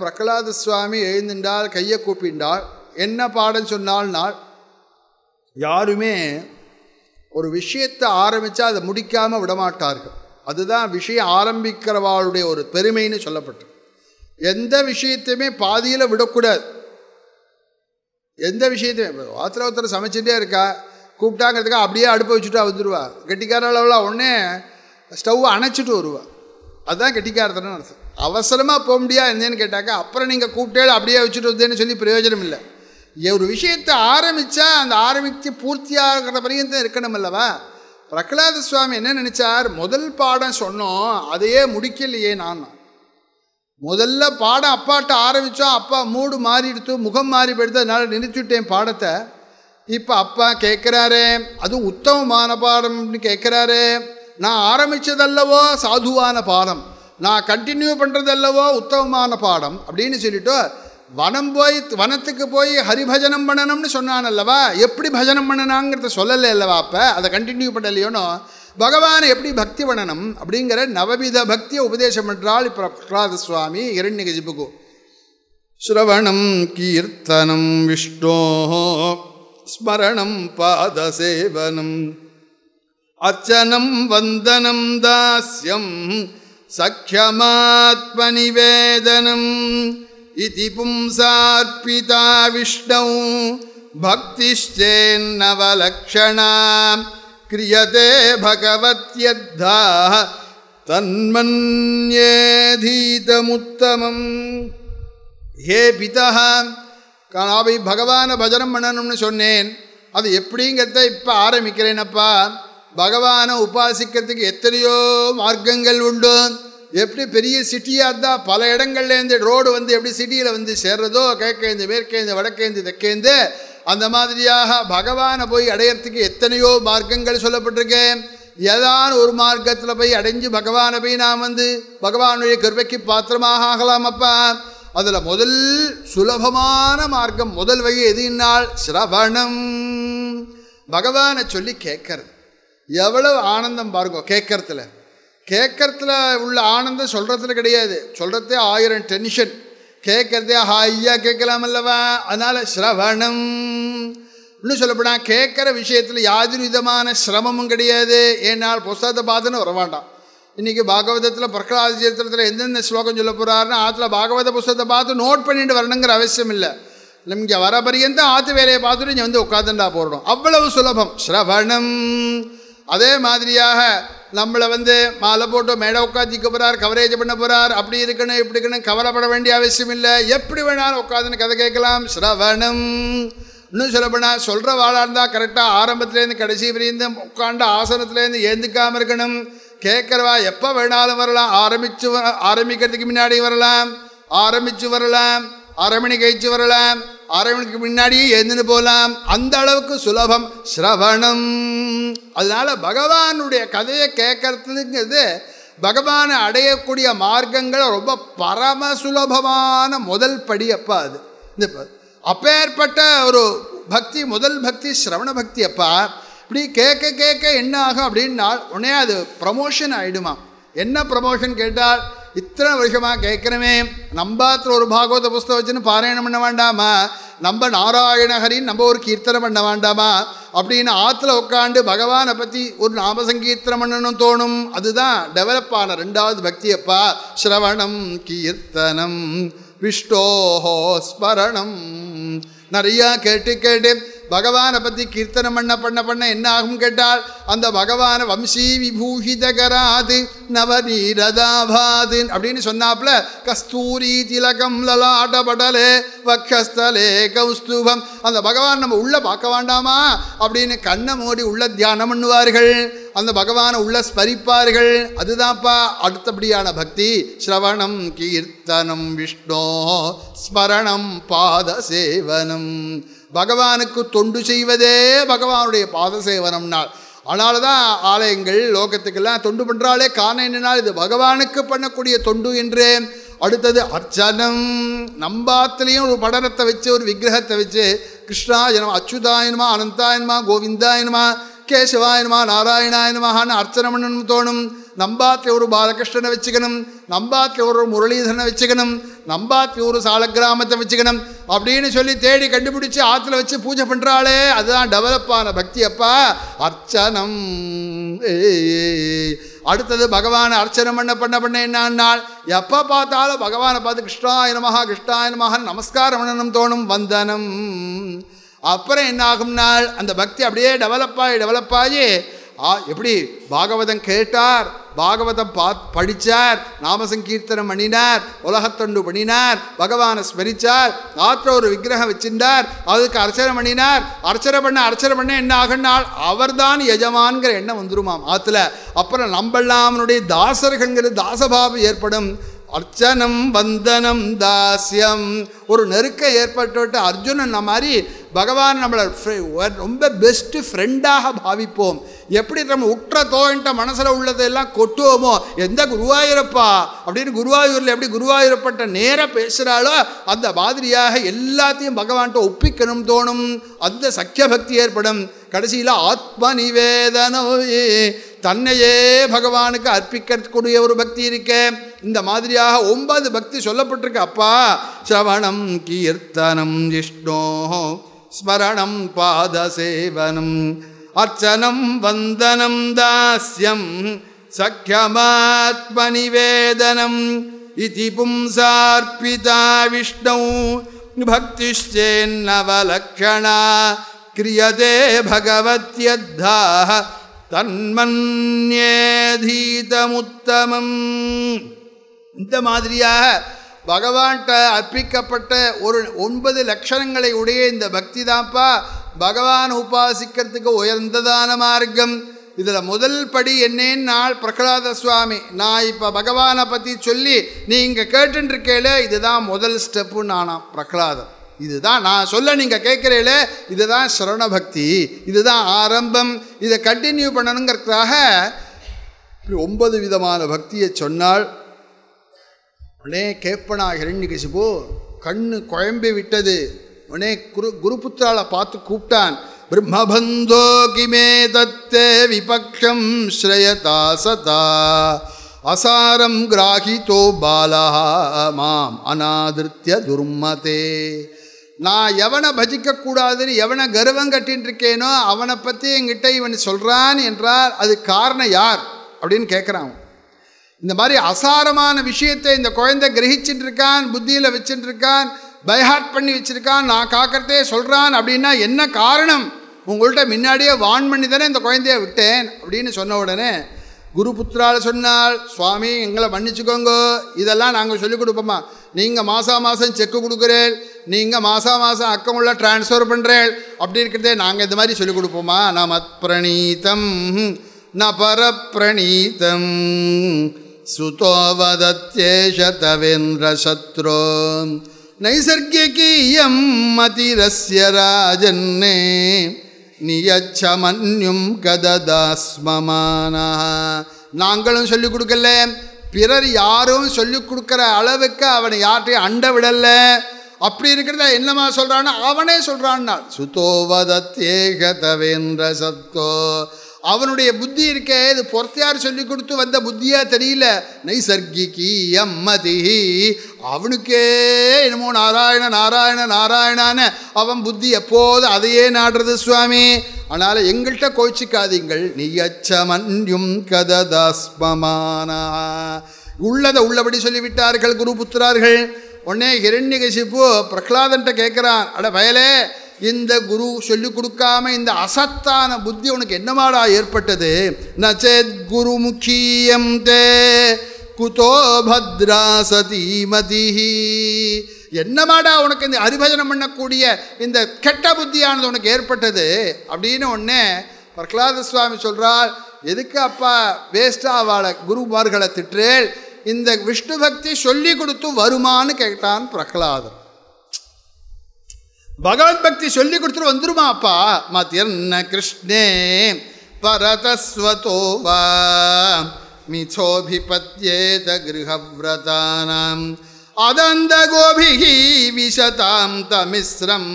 பிரகலாத சுவாமி எழுந்தின்றால் கையை கூப்பிண்டால் என்ன பாடம் சொன்னால்னால் யாருமே ஒரு விஷயத்தை ஆரம்பித்தா அதை முடிக்காமல் விடமாட்டார்கள் அதுதான் விஷயம் ஆரம்பிக்கிறவாளுடைய ஒரு பெருமைன்னு சொல்லப்பட்டு எந்த விஷயத்தையுமே பாதியில் விடக்கூடாது எந்த விஷயத்தையும் ஆத்திர ஒருத்தர் சமைச்சுட்டே இருக்கா கூப்பிட்டாங்கிறதுக்காக அப்படியே அடுப்பை வச்சுட்டா வந்துடுவா கெட்டிக்கார அளவில் உடனே ஸ்டவ் அணைச்சிட்டு வருவா அதுதான் கெட்டிக்காரத்தனம் அர்த்தம் அவசரமாக போக முடியாது இருந்தேன்னு கேட்டாக்கா அப்புறம் நீங்கள் கூப்பிட்டே அப்படியே வச்சுட்டு வந்தேன்னு சொல்லி பிரயோஜனம் இல்லை ஒரு விஷயத்தை ஆரம்பித்தா அந்த ஆரம்பித்து பூர்த்தியாகிற தான் இருக்கணும் அல்லவா பிரகலாத சுவாமி என்ன நினச்சார் முதல் பாடம் சொன்னோம் அதையே முடிக்கலையே நான் முதல்ல பாடம் அப்பாட்ட ஆரம்பித்தோம் அப்பா மூடு மாறிடுத்து முகம் மாறி போயிடுத்து அதனால் நிறுத்திவிட்டேன் பாடத்தை இப்போ அப்பா கேட்குறாரு அது உத்தமமான பாடம்னு கேட்குறாரு நான் ஆரம்பித்ததல்லவோ சாதுவான பாடம் நான் கண்டினியூ பண்ணுறதல்லவோ உத்தமமான பாடம் அப்படின்னு சொல்லிட்டு வனம் போய் வனத்துக்கு போய் ஹரிபஜனம் பண்ணணும்னு சொன்னான் எப்படி பஜனம் பண்ணணாங்கிறத சொல்லலை அல்லவா அப்போ அதை கண்டினியூ பண்ணலையோனோ பகவானை எப்படி பக்தி பண்ணணும் அப்படிங்கிற நவவித பக்தியை உபதேசம் பண்ணுறாள் இப்போ பிரகலாத சுவாமி இரண்யகஜிபுகு ஸ்ரவணம் கீர்த்தனம் விஷ்ணோ स्मरणं पादसेवनम् अर्चनं वन्दनं दास्यं सख्यमात्मनिवेदनम् इति पुंसार्पिता विष्णौ भक्तिश्चेन्नवलक्षणा क्रियते भगवत्यद्धा तन्मन्येऽधीतमुत्तमम् हे पितः நான் போய் பகவானை பஜனம் பண்ணணும்னு சொன்னேன் அது எப்படிங்கிறத இப்போ ஆரம்பிக்கிறேனப்பா பகவானை உபாசிக்கிறதுக்கு எத்தனையோ மார்க்கங்கள் உண்டு எப்படி பெரிய சிட்டியாக இருந்தால் பல இடங்கள்லேருந்து ரோடு வந்து எப்படி சிட்டியில் வந்து சேர்றதோ கேட்கேந்து மேற்கேந்து வடக்கேந்து தெற்கேந்து அந்த மாதிரியாக பகவானை போய் அடையிறதுக்கு எத்தனையோ மார்க்கங்கள் சொல்லப்பட்டிருக்கேன் ஏதான் ஒரு மார்க்கத்தில் போய் அடைஞ்சு பகவானை போய் நான் வந்து பகவானுடைய கருவைக்கு பாத்திரமாக ஆகலாமப்பா அதில் முதல் சுலபமான மார்க்கம் முதல் வகை எது என்னால் சிரவணம் பகவானை சொல்லி கேட்கறது எவ்வளவு ஆனந்தம் பாருங்க கேட்கறதுல கேட்கறதுல உள்ள ஆனந்தம் சொல்கிறதுல கிடையாது சொல்கிறதே ஆயிரம் டென்ஷன் கேட்கறதே ஹாயா கேட்கலாம் அல்லவா அதனால் சிரவணம் இன்னும் சொல்லப்போனால் கேட்குற விஷயத்தில் யாதொரு விதமான சிரமமும் கிடையாது ஏன்னால் புஸ்தகத்தை பார்த்துன்னு வர வேண்டாம் இன்றைக்கி பாகவதத்தில் பிரகலாத சீர்த்தத்தில் எந்தெந்த ஸ்லோகம் சொல்ல போகிறாருன்னு ஆற்றுல பாகவத புஸ்தத்தை பார்த்து நோட் பண்ணிட்டு வரணுங்கிற அவசியம் இல்லை நமக்கு வர பரியந்த ஆற்று வேலையை பார்த்துட்டு இங்கே வந்து உட்காந்துண்டா போடணும் அவ்வளவு சுலபம் ஸ்ரவணம் அதே மாதிரியாக நம்மளை வந்து மாலை போட்டு மேடை உட்காந்துக்க போகிறார் கவரேஜ் பண்ண போகிறார் அப்படி இருக்கணும் இப்படி இருக்கணும் கவலைப்பட வேண்டிய அவசியம் இல்லை எப்படி வேணாலும் உட்காந்துன்னு கதை கேட்கலாம் ஸ்ரவணம் இன்னும் சொல்லப்போனால் சொல்கிற வாழாக இருந்தால் கரெக்டாக ஆரம்பத்துலேருந்து கடைசி வரையும் உட்காண்ட ஆசனத்துலேருந்து ஏந்துக்காமல் இருக்கணும் கேட்குறவா எப்போ வேணாலும் வரலாம் ஆரம்பித்து ஆரம்பிக்கிறதுக்கு முன்னாடி வரலாம் ஆரம்பித்து வரலாம் அரை மணி கழிச்சு வரலாம் அரை மணிக்கு முன்னாடியே எழுந்துன்னு போகலாம் அந்த அளவுக்கு சுலபம் ஸ்ரவணம் அதனால் பகவானுடைய கதையை கேட்கறதுங்கிறது பகவானை அடையக்கூடிய மார்க்கங்களை ரொம்ப பரம சுலபமான முதல் படி அப்பா அது இந்த அப்பேற்பட்ட ஒரு பக்தி முதல் பக்தி ஸ்ரவண பக்தி அப்பா இப்படி கேட்க கேட்க என்ன ஆகும் அப்படின்னா உடனே அது ப்ரமோஷன் ஆகிடுமா என்ன ப்ரமோஷன் கேட்டால் இத்தனை வருஷமாக கேட்கணுமே நம்பாத்திர ஒரு பாகவத புஸ்தகம் வச்சுன்னு பாராயணம் பண்ண வேண்டாமா நம்ம நாராயணஹரின் நம்ம ஒரு கீர்த்தனம் பண்ண வேண்டாமா அப்படின்னு ஆற்றுல உட்காந்து பகவானை பற்றி ஒரு நாமசங்கீர்த்தனம் பண்ணணும் தோணும் அதுதான் டெவலப் ஆன ரெண்டாவது பக்தி அப்பா ஸ்ரவணம் கீர்த்தனம் விஷ்டோஹோ ஸ்மரணம் நிறையா கேட்டு கேட்டு பகவானை பற்றி கீர்த்தனம் பண்ண பண்ண பண்ண என்ன ஆகும் கேட்டால் அந்த பகவானை வம்சீ விபூஷிதகராது நவநீரதாபாது அப்படின்னு சொன்னாப்ல கஸ்தூரி திலகம் லலாடபடலே வக்கஸ்தலே கௌஸ்துபம் அந்த பகவான் நம்ம உள்ளே பார்க்க வேண்டாமா அப்படின்னு கண்ணை மூடி உள்ள தியானம் பண்ணுவார்கள் அந்த பகவானை உள்ள ஸ்மரிப்பார்கள் அதுதான்ப்பா அடுத்தபடியான பக்தி ஸ்ரவணம் கீர்த்தனம் விஷ்ணோ ஸ்மரணம் பாத சேவனம் பகவானுக்கு தொண்டு செய்வதே பகவானுடைய பாத சேவனம்னால் அதனால தான் ஆலயங்கள் லோகத்துக்கெல்லாம் தொண்டு பண்ணுறாலே காரணம் என்னென்னால் இது பகவானுக்கு பண்ணக்கூடிய தொண்டு என்று அடுத்தது அர்ச்சனம் நம்பாத்திலையும் ஒரு படனத்தை வச்சு ஒரு விக்கிரகத்தை வச்சு கிருஷ்ணா ஜனம் அச்சுதாயனமா அனந்தாயனமா கோவிந்தாயனமா கேசவாயனமா நாராயணாயனமாகான்னு அர்ச்சனம் பண்ணணும்னு தோணும் ஒரு பாலகிருஷ்ணனை நம்பாத்தி ஒரு വെച്ചുക്കണം வச்சுக்கணும் நம்பாத்தி ஒரு சால கிராமத்தை வச்சுக்கணும் அப்படின்னு சொல்லி தேடி கண்டுபிடிச்சி ஆற்றுல வச்சு பூஜை பண்ணுறாளே அதுதான் டெவலப்பான பக்தி அப்பா அர்ச்சனம் அடுத்தது பகவானை அர்ச்சனம் பண்ண பண்ண பண்ண என்னால் எப்போ பார்த்தாலும் பகவானை பார்த்து கிருஷ்ணாயன நமகா கிருஷ்ணாயன நமகான்னு நமஸ்காரம் பண்ணணும் தோணும் வந்தனம் அப்புறம் என்ன ஆகும்னால் அந்த பக்தி அப்படியே டெவலப் ஆகி டெவலப் ஆகி எப்படி பாகவதம் கேட்டார் பாகவதம் பா படித்தார் நாமசங்கீர்த்தனம் பண்ணினார் உலகத்தொண்டு பண்ணினார் பகவானை ஸ்மரித்தார் ஆற்ற ஒரு விக்கிரகம் வச்சிருந்தார் அதுக்கு அர்ச்சனை பண்ணினார் அர்ச்சனை பண்ண அர்ச்சனை பண்ண என்ன ஆகினால் அவர்தான் எஜமான்கிற எண்ணம் வந்துருமாம் ஆற்றுல அப்புறம் நம்பல்லாமனுடைய அவனுடைய தாசர்கள்ங்கிற தாசபாவம் ஏற்படும் அர்ச்சனம் வந்தனம் தாசியம் ஒரு நெருக்கம் ஏற்பட்டுவிட்டு அர்ஜுனன் மாதிரி பகவான் நம்மளை ரொம்ப பெஸ்ட்டு ஃப்ரெண்டாக பாவிப்போம் எப்படி நம்ம உற்ற தோன்ற மனசில் உள்ளதெல்லாம் கொட்டுவோமோ எந்த குருவாயூரப்பா அப்படின்னு குருவாயூரில் எப்படி குருவாயூரப்பட்ட நேராக பேசுகிறாளோ அந்த மாதிரியாக எல்லாத்தையும் பகவான்கிட்ட ஒப்பிக்கணும் தோணும் அந்த சக்கிய பக்தி ஏற்படும் கடைசியில் ஆத்ம நிவேதனோ தன்னையே பகவானுக்கு அர்ப்பிக்கக்கூடிய ஒரு பக்தி இருக்க இந்த மாதிரியாக ஒன்பது பக்தி சொல்லப்பட்டிருக்கு அப்பா சிரவணம் கீர்த்தனம் ஜிஷ்ணோ ஸ்மரணம் பாத சேவனம் அர்ச்சனம் வந்தனம் தாஸ்யம் சக்கியமாத்மநிவேதனம் இது பும்சார்பிதா விஷ்ணு பக்திஷேன்னவலக்ஷணா கிரியதே பகவத்யத்தாக தன்மன்யேதீதமுத்தமம் இந்த மாதிரியாக பகவான்கிட்ட அர்ப்பிக்கப்பட்ட ஒரு ஒன்பது லட்சணங்களை உடைய இந்த பக்தி தான்ப்பா பகவான் உபாசிக்கிறதுக்கு உயர்ந்ததான மார்க்கம் இதில் முதல் படி என்னேன்னால் நாள் பிரகலாத சுவாமி நான் இப்போ பகவானை பற்றி சொல்லி நீ இங்கே கேட்டுருக்கேல இதுதான் முதல் ஸ்டெப்பு நானாம் பிரகலாதம் இதுதான் நான் சொல்ல நீங்கள் கேட்குறீங்களே இதுதான் சரண பக்தி இதுதான் ஆரம்பம் இதை கண்டினியூ பண்ணணுங்கிறதுக்காக இப்படி ஒன்பது விதமான பக்தியை சொன்னால் உடனே கேட்பனா ஹிரண்யகசிபு கண்ணு குழம்பி விட்டது உடனே குரு குருபுத்திரால பார்த்து கூப்பிட்டான் பிரம்மபந்தோ கிமே தத்தே விபக்ஷம் ஸ்ரயதா சதா அசாரம் கிராகிதோ பாலா மாம் அநாதிருத்திய துர்மதே நான் எவனை பஜிக்கக்கூடாதுன்னு எவனை கர்வம் கட்டின்னு இருக்கேனோ அவனை பற்றி என்கிட்ட இவன் சொல்கிறான் என்றால் அது காரணம் யார் அப்படின்னு கேட்குறான் இந்த மாதிரி அசாரமான விஷயத்தை இந்த குழந்தை கிரகிச்சுட்டு இருக்கான் புத்தியில் வச்சுட்டு இருக்கான் பைஹார்ட் பண்ணி வச்சுருக்கான் நான் காக்கிறதே சொல்கிறான் அப்படின்னா என்ன காரணம் உங்கள்கிட்ட முன்னாடியே வான் பண்ணி தானே இந்த குழந்தைய விட்டேன் அப்படின்னு சொன்ன உடனே குருபுத்திரால் சொன்னால் சுவாமி எங்களை மன்னிச்சுக்கோங்க இதெல்லாம் நாங்கள் சொல்லிக் கொடுப்போம்மா நீங்கள் மாதம் மாதம் செக்கு கொடுக்குறேன் நீங்கள் மாதம் மாதம் அக்கௌண்ட்டில் ட்ரான்ஸ்ஃபர் பண்ணுறேள் அப்படி இருக்கிறதே நாங்கள் இந்த மாதிரி சொல்லிக் கொடுப்போமா மத் பிரணீதம் ந பரப்பிரணீதம் சத்ரோ நைசர்கியம் மதிரஸ்ய ராஜன்னே நியச்சமன்யும் கததாஸ்மமான நாங்களும் சொல்லிக் கொடுக்கல பிறர் யாரும் சொல்லிக் கொடுக்குற அளவுக்கு அவனை யார்ட்டையும் அண்ட விடல அப்படி இருக்கிறத என்னமா சொல்கிறான்னு அவனே சொல்கிறான்னா சுதோவதத்தேக சத்தோ அவனுடைய புத்தி இருக்க இது பொறுத்தையார் சொல்லி கொடுத்து வந்த புத்தியாக தெரியல நைசர்கிகி எம்மதி அவனுக்கே என்னமோ நாராயண நாராயண நாராயணான அவன் புத்தி எப்போது அதையே நாடுறது சுவாமி ஆனால் எங்கள்கிட்ட கோச்சிக்காதீங்கள் நியச்சமன்யும் கததாஸ்மமானா உள்ளதை உள்ளபடி சொல்லிவிட்டார்கள் குரு புத்திரார்கள் உடனே கசிப்பு பிரகலாதன்ட்ட கேட்குறான் அட வயலே இந்த குரு சொல்லிக் கொடுக்காம இந்த அசத்தான புத்தி உனக்கு என்னமாடா ஏற்பட்டது நச்சேத் முக்கியம் தே குதோ பத்ரா சதீமதி என்னமாடா உனக்கு இந்த அரிபஜனம் பண்ணக்கூடிய இந்த கெட்ட புத்தியானது உனக்கு ஏற்பட்டது அப்படின்னு ஒன்று பிரகலாத சுவாமி சொல்கிறார் எதுக்கு அப்பா வேஸ்ட்டாக வாழ குருமார்களை திட்டுறேள் இந்த விஷ்ணு பக்தி சொல்லி கொடுத்து வருமானு கேட்டான் பிரகலாதன் பகவத் பக்தி சொல்லி கொடுத்துட்டு வந்துருமா அப்பா மதிர்ன கிருஷ்ணே பரதஸ்வதோ வா மிச்சோபிபத்யேத கிரகவிரதானாம் அதந்த கோபிகி விஷதாம் தமிஸ்ரம்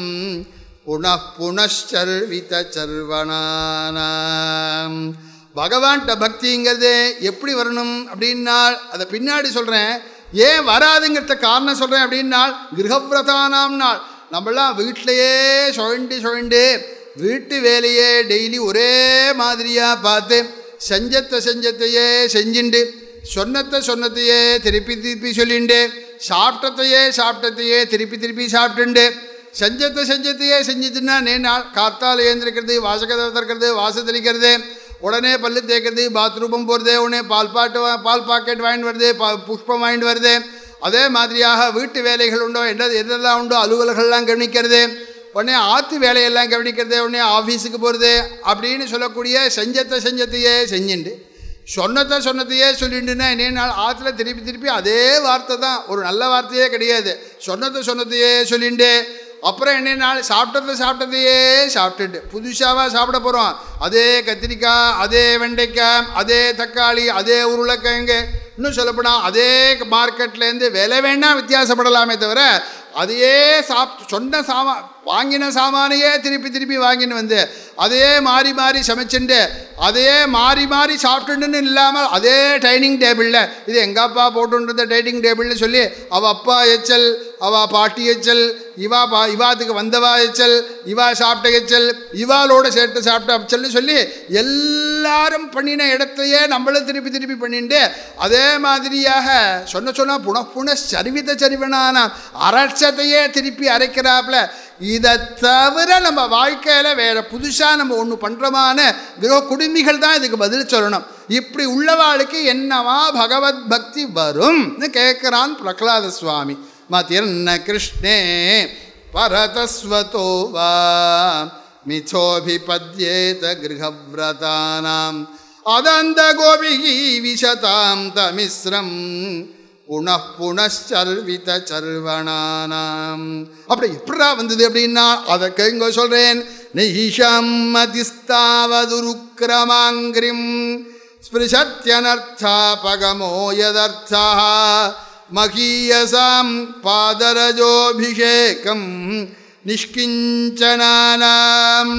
புனः புனச்சர்வித சர்வனானாம் பகவான்கிட்ட பக்திங்கிறது எப்படி வரணும் அப்படின்னால் அதை பின்னாடி சொல்கிறேன் ஏன் வராதுங்கிறத காரணம் சொல்கிறேன் அப்படின்னால் கிரகவிரதானாம்னால் நம்மளாம் வீட்டிலையே சுழண்டு சுழண்டு வீட்டு வேலையே டெய்லி ஒரே மாதிரியாக பார்த்து செஞ்சத்தை செஞ்சத்தையே செஞ்சுண்டு சொன்னத்தை சொன்னத்தையே திருப்பி திருப்பி சொல்லிண்டு சாப்பிட்டத்தையே சாப்பிட்டத்தையே திருப்பி திருப்பி சாப்பிட்டுண்டு செஞ்சத்தை செஞ்சத்தையே செஞ்சுட்டுன்னா நேனால் காத்தால் ஏந்திருக்கிறது வாசகதை திறக்கிறது வாசல் தெளிக்கிறது உடனே பல்லு தேய்க்கிறது பாத்ரூமும் போகிறது உடனே பால் பாட்டு பால் பாக்கெட் வாங்கிட்டு வருது பா புஷ்பம் வாங்கிட்டு வருது அதே மாதிரியாக வீட்டு வேலைகள் உண்டோ என்ன என்னெல்லாம் உண்டோ அலுவலர்கள்லாம் கவனிக்கிறது உடனே ஆற்று வேலையெல்லாம் கவனிக்கிறது உடனே ஆஃபீஸுக்கு போகிறது அப்படின்னு சொல்லக்கூடிய செஞ்சத்தை செஞ்சத்தையே செஞ்சுண்டு சொன்னத்தை சொன்னதையே சொல்லிட்டுன்னா என்னென்ன ஆற்றுல திருப்பி திருப்பி அதே வார்த்தை தான் ஒரு நல்ல வார்த்தையே கிடையாது சொன்னத்தை சொன்னதையே சொல்லிண்டு அப்புறம் நாள் சாப்பிட்டது சாப்பிட்டதையே சாப்பிட்டுட்டு புதுசாக சாப்பிட போகிறோம் அதே கத்திரிக்காய் அதே வெண்டைக்காய் அதே தக்காளி அதே உருளைக்கிழங்கு இன்னும் சொல்லப்போனால் அதே மார்க்கெட்லேருந்து விலை வேணால் வித்தியாசப்படலாமே தவிர அதையே சாப்பிட்டு சொன்ன சாமா வாங்கின சாமானையே திருப்பி திருப்பி வாங்கின்னு வந்து அதையே மாறி மாறி சமைச்சுண்டு அதையே மாறி மாறி சாப்பிட்டுன்னு இல்லாமல் அதே டைனிங் டேபிளில் இது எங்கள் அப்பா போட்டுருந்த டைனிங் டேபிள்னு சொல்லி அவள் அப்பா எச்சல் அவள் பாட்டி எச்சல் இவா பா இவாத்துக்கு வந்தவா எச்சல் இவா சாப்பிட்ட எச்சல் இவாலோடு சேர்த்து சாப்பிட்ட எச்சல்னு சொல்லி எல்லாரும் பண்ணின இடத்தையே நம்மளும் திருப்பி திருப்பி பண்ணிட்டு அதே மாதிரியாக சொன்ன சொன்னால் புனப்புன சரிவித சரிவனான அரட்சத்தையே திருப்பி அரைக்கிறாப்புல இதை தவிர நம்ம வாழ்க்கையில் வேறு புதுசாக நம்ம ஒன்று பண்ணுறமான கிரோ குடுமிகள் தான் இதுக்கு பதில் சொல்லணும் இப்படி உள்ளவாளுக்கு என்னவா பகவத் பக்தி வரும்னு கேட்குறான் பிரகலாத சுவாமி மதிர்ன கிருஷ்ணே பரதஸ்வதோ வா மிச்சோபிபத்யேத கிரகவிரதானாம் அதந்த கோபிகி விஷதாம் தமிஸ்ரம் புனः சர்வனானாம் அப்படி எப்படா வந்தது அப்படின்னா அதை கேங்க சொல்கிறேன் நிஷம் மதிஸ்தாவதுருக்கிரமாங்கிரிம் ஸ்பிருஷத்யனர்த்தாபகமோ யதர்த்தா மகீயசாம் பாதரஜோபிஷேகம் நிஷ்கிஞ்சனானாம்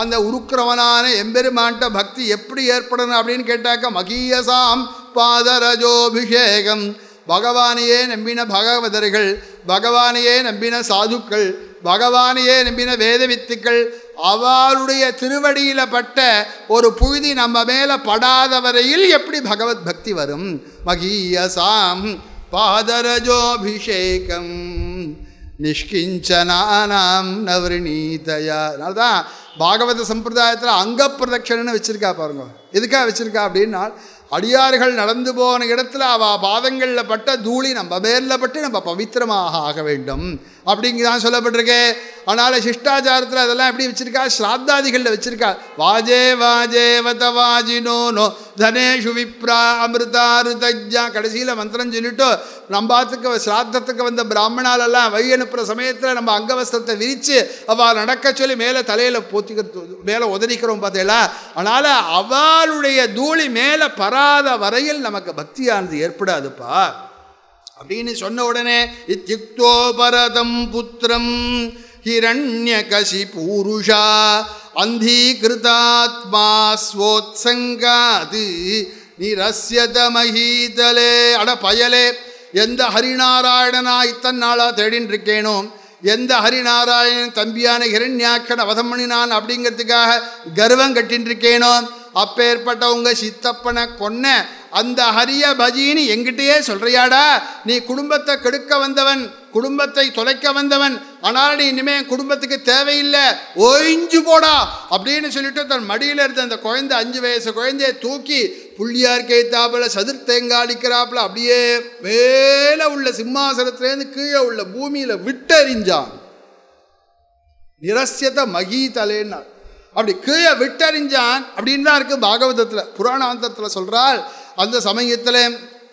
அந்த உருக்கிரவனான எம்பெருமான்ட்ட பக்தி எப்படி ஏற்படணும் அப்படின்னு கேட்டாக்க மகீயசாம் பாதரஜோபிஷேகம் பகவானையே நம்பின பகவதர்கள் பகவானையே நம்பின சாதுக்கள் பகவானையே நம்பின வேத வித்துக்கள் அவருடைய திருவடியில் பட்ட ஒரு புழுதி நம்ம மேலே படாத வரையில் எப்படி பகவத் பக்தி வரும் மகீயசாம் பாதரஜோபிஷேகம் நிஷ்கிஞ்சனானாம் நவர்ணீதயா அதனால்தான் பாகவத சம்பிரதாயத்தில் அங்க பிரதட்சணைன்னு வச்சுருக்கா பாருங்க எதுக்காக வச்சுருக்கா அப்படின்னா அடியார்கள் நடந்து போன இடத்துல அவள் பாதங்களில் பட்ட தூளி நம்ம மேலில் பட்டு நம்ம பவித்திரமாக ஆக வேண்டும் தான் சொல்லப்பட்டிருக்கு அதனால் சிஷ்டாச்சாரத்தில் அதெல்லாம் எப்படி வச்சுருக்கா ஸ்ராத்தாதிகளில் வச்சுருக்கா வாஜே வாஜே வத நோ தனேஷு விப்ரா அமிர்தாருதஜா கடைசியில் மந்திரம் சொல்லிட்டு நம்பாத்துக்கு ஸ்ராத்தத்துக்கு வந்த பிராமணாலெல்லாம் வழி அனுப்புகிற சமயத்தில் நம்ம அங்கவஸ்திரத்தை விரித்து அவள் நடக்க சொல்லி மேலே தலையில் போத்திக்கிறது மேலே உதறிக்கிறோம் பார்த்தீங்களா அதனால் அவளுடைய தூளி மேலே பராத வரையில் நமக்கு பக்தியானது ஏற்படாதுப்பா அப்படின்னு சொன்ன உடனே இத்தியுக்தோ பரதம் புத்திரம் கசி பூருஷா அந்தீகிருதாத்மா ஸ்வோத்சங்காது ரசியத மகீதலே அட பயலே எந்த ஹரிநாராயணனா இத்தன் நாளாக தேடின்னு இருக்கேனோ எந்த ஹரிநாராயணன் தம்பியான ஹிரண்யாக்கன் அவதம் பண்ணினான் அப்படிங்கிறதுக்காக கர்வம் கட்டின்னு இருக்கேனோ அப்பேற்பட்ட உங்கள் சித்தப்பனை கொன்ன அந்த ஹரிய பஜின்னு எங்கிட்டயே சொல்கிறியாடா நீ குடும்பத்தை கெடுக்க வந்தவன் குடும்பத்தை தொலைக்க வந்தவன் ஆனால் நீ இனிமேல் குடும்பத்துக்கு தேவையில்லை ஒழிஞ்சு போடா அப்படின்னு சொல்லிட்டு தன் மடியில் இருந்த அந்த குழந்தை அஞ்சு வயசு குழந்தைய தூக்கி புள்ளியார் கேத்தாப்புல சதுர் அடிக்கிறாப்புல அப்படியே மேலே உள்ள சிம்மாசனத்துலேருந்து கீழே உள்ள பூமியில் விட்டறிஞ்சான் நிரஸ்யத மகிதலேன்னா அப்படி கீழே விட்டறிஞ்சான் அப்படின்னு தான் இருக்கு பாகவதத்தில் புராணாந்தத்தில் சொல்கிறாள் அந்த சமயத்தில்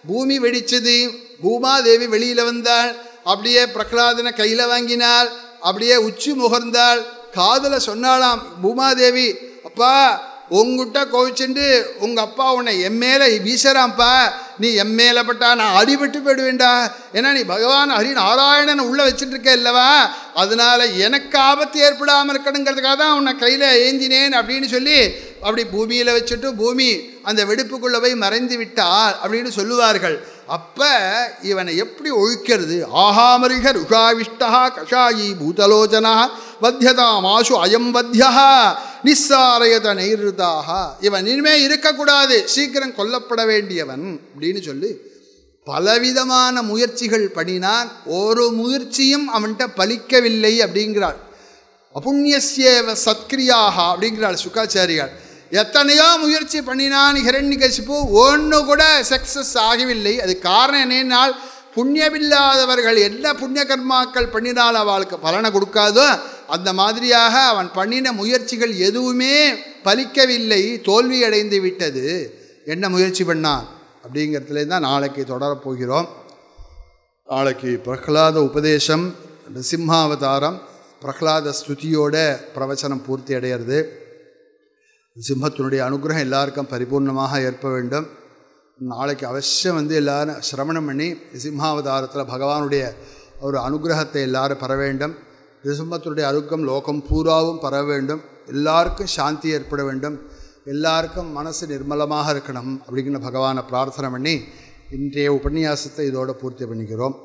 பூமி வெடிச்சது பூமாதேவி வெளியில் வந்தாள் அப்படியே பிரகலாதனை கையில் வாங்கினாள் அப்படியே உச்சி முகர்ந்தாள் காதலை சொன்னாலாம் பூமாதேவி அப்பா உங்ககிட்ட கோவிச்சுண்டு உங்கள் அப்பா உன்னை எம்மேல வீசறான்ப்பா நீ எம்மேல பட்டா நான் அடிபட்டு போயிடுவேண்டா ஏன்னா நீ பகவான் ஹரி நாராயணன் உள்ளே வச்சுட்டு இருக்க இல்லவா அதனால் எனக்கு ஆபத்து ஏற்படாமல் இருக்கணுங்கிறதுக்காக தான் உன்னை கையில் ஏந்தினேன் அப்படின்னு சொல்லி அப்படி பூமியில் வச்சுட்டு பூமி அந்த வெடிப்புக்குள்ளே போய் மறைந்து விட்டா அப்படின்னு சொல்லுவார்கள் அப்போ இவனை எப்படி ஒழிக்கிறது ஆஹாமரிக ருஷாவிஷ்டா கஷாயி பூதலோச்சனா வத்தியதா மாசு அயம் வத்தியா நிஸ்ஸாரயத நைருதாக இவன் இனிமே இருக்கக்கூடாது சீக்கிரம் கொல்லப்பட வேண்டியவன் அப்படின்னு சொல்லி பலவிதமான முயற்சிகள் பண்ணினான் ஒரு முயற்சியும் அவன்கிட்ட பலிக்கவில்லை அப்படிங்கிறாள் அபுண்ணியசேவ சத்கிரியாக அப்படிங்கிறாள் சுக்காச்சாரியாள் எத்தனையோ முயற்சி பண்ணினான் ஹிரண்யகசிப்பு ஒன்று கூட சக்ஸஸ் ஆகவில்லை அது காரணம் என்னென்னால் புண்ணியமில்லாதவர்கள் என்ன புண்ணிய கர்மாக்கள் பண்ணினால் அவளுக்கு பலனை கொடுக்காதோ அந்த மாதிரியாக அவன் பண்ணின முயற்சிகள் எதுவுமே பலிக்கவில்லை தோல்வி அடைந்து விட்டது என்ன முயற்சி பண்ணான் அப்படிங்கிறதுல தான் நாளைக்கு தொடரப்போகிறோம் நாளைக்கு பிரகலாத உபதேசம் நரசிம்மாவதாரம் பிரகலாத ஸ்துதியோட பிரவச்சனம் பூர்த்தி அடையிறது சிம்மத்தினுடைய அனுகிரகம் எல்லாருக்கும் பரிபூர்ணமாக ஏற்ப வேண்டும் நாளைக்கு அவசியம் வந்து எல்லாரும் சிரமணம் பண்ணி சிம்மாவதாரத்தில் பகவானுடைய ஒரு அனுகிரகத்தை எல்லாரும் பெற வேண்டும் சிம்மத்தினுடைய அருக்கம் லோகம் பூராவும் பரவ வேண்டும் எல்லாருக்கும் சாந்தி ஏற்பட வேண்டும் எல்லாருக்கும் மனசு நிர்மலமாக இருக்கணும் அப்படிங்கிற பகவானை பிரார்த்தனை பண்ணி இன்றைய உபன்யாசத்தை இதோடு பூர்த்தி பண்ணிக்கிறோம்